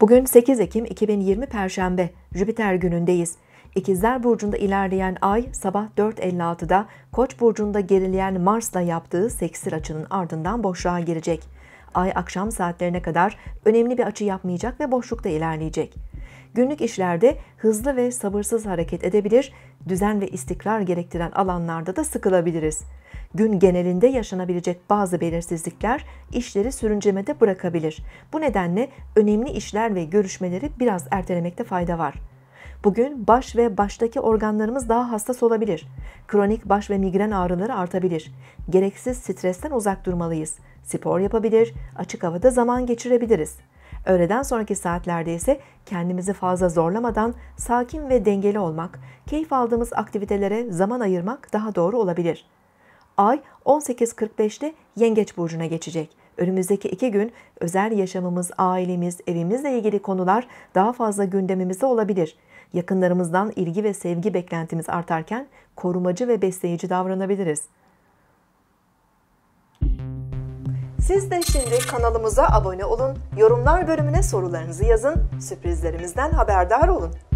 Bugün 8 Ekim 2020 Perşembe, Jüpiter günündeyiz. İkizler Burcu'nda ilerleyen ay sabah 4.56'da Koç Burcu'nda gerileyen Mars'la yaptığı seksir açının ardından boşluğa girecek. Ay akşam saatlerine kadar önemli bir açı yapmayacak ve boşlukta ilerleyecek. Günlük işlerde hızlı ve sabırsız hareket edebilir, düzen ve istikrar gerektiren alanlarda da sıkılabiliriz.'' gün genelinde yaşanabilecek bazı belirsizlikler işleri sürüncemede bırakabilir. Bu nedenle önemli işler ve görüşmeleri biraz ertelemekte fayda var. Bugün baş ve baştaki organlarımız daha hassas olabilir. Kronik baş ve migren ağrıları artabilir. Gereksiz stresten uzak durmalıyız. Spor yapabilir, açık havada zaman geçirebiliriz. Öğleden sonraki saatlerde ise kendimizi fazla zorlamadan sakin ve dengeli olmak, keyif aldığımız aktivitelere zaman ayırmak daha doğru olabilir.'' Ay 18.45'te Yengeç Burcu'na geçecek. Önümüzdeki iki gün özel yaşamımız, ailemiz, evimizle ilgili konular daha fazla gündemimizde olabilir. Yakınlarımızdan ilgi ve sevgi beklentimiz artarken korumacı ve besleyici davranabiliriz. Siz de şimdi kanalımıza abone olun, yorumlar bölümüne sorularınızı yazın, sürprizlerimizden haberdar olun.